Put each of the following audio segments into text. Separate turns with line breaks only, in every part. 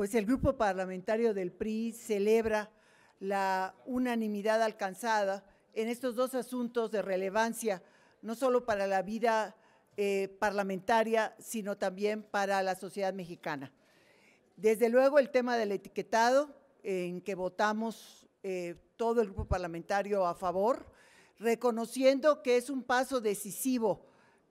pues el grupo parlamentario del PRI celebra la unanimidad alcanzada en estos dos asuntos de relevancia, no solo para la vida eh, parlamentaria, sino también para la sociedad mexicana. Desde luego el tema del etiquetado, en que votamos eh, todo el grupo parlamentario a favor, reconociendo que es un paso decisivo,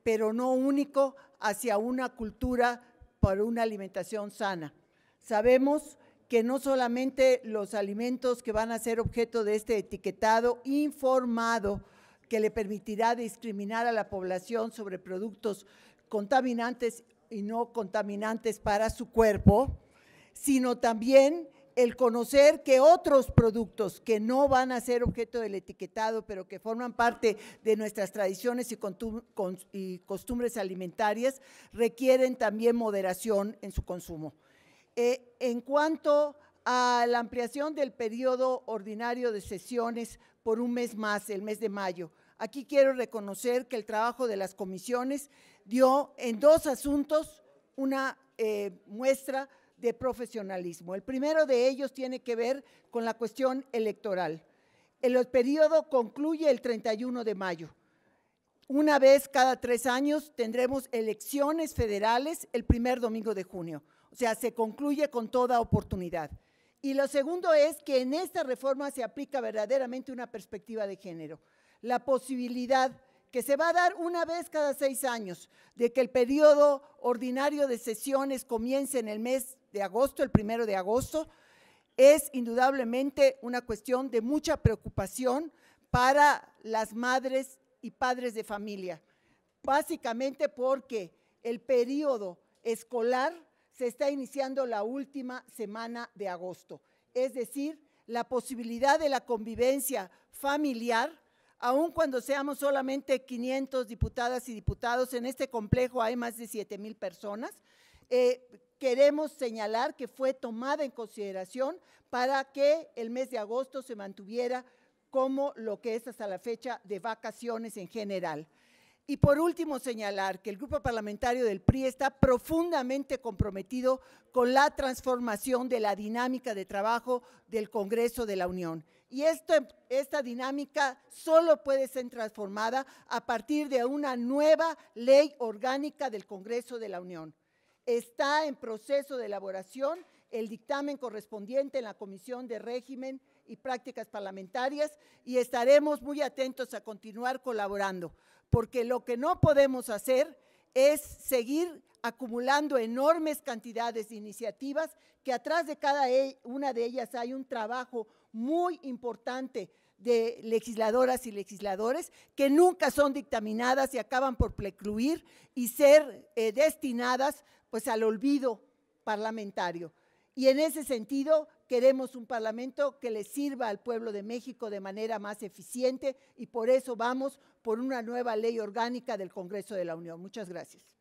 pero no único, hacia una cultura para una alimentación sana. Sabemos que no solamente los alimentos que van a ser objeto de este etiquetado informado que le permitirá discriminar a la población sobre productos contaminantes y no contaminantes para su cuerpo, sino también el conocer que otros productos que no van a ser objeto del etiquetado, pero que forman parte de nuestras tradiciones y costumbres alimentarias, requieren también moderación en su consumo. Eh, en cuanto a la ampliación del periodo ordinario de sesiones por un mes más, el mes de mayo, aquí quiero reconocer que el trabajo de las comisiones dio en dos asuntos una eh, muestra de profesionalismo. El primero de ellos tiene que ver con la cuestión electoral. El periodo concluye el 31 de mayo. Una vez cada tres años tendremos elecciones federales el primer domingo de junio. O sea, se concluye con toda oportunidad. Y lo segundo es que en esta reforma se aplica verdaderamente una perspectiva de género. La posibilidad que se va a dar una vez cada seis años de que el periodo ordinario de sesiones comience en el mes de agosto, el primero de agosto, es indudablemente una cuestión de mucha preocupación para las madres y padres de familia, básicamente porque el periodo escolar se está iniciando la última semana de agosto, es decir, la posibilidad de la convivencia familiar, aun cuando seamos solamente 500 diputadas y diputados, en este complejo hay más de 7 mil personas, eh, queremos señalar que fue tomada en consideración para que el mes de agosto se mantuviera como lo que es hasta la fecha de vacaciones en general. Y por último, señalar que el Grupo Parlamentario del PRI está profundamente comprometido con la transformación de la dinámica de trabajo del Congreso de la Unión. Y esto, esta dinámica solo puede ser transformada a partir de una nueva ley orgánica del Congreso de la Unión. Está en proceso de elaboración el dictamen correspondiente en la Comisión de Régimen y Prácticas Parlamentarias y estaremos muy atentos a continuar colaborando, porque lo que no podemos hacer es seguir acumulando enormes cantidades de iniciativas que atrás de cada e, una de ellas hay un trabajo muy importante de legisladoras y legisladores que nunca son dictaminadas y acaban por precluir y ser eh, destinadas pues al olvido parlamentario. Y en ese sentido, queremos un Parlamento que le sirva al pueblo de México de manera más eficiente y por eso vamos por una nueva ley orgánica del Congreso de la Unión. Muchas gracias.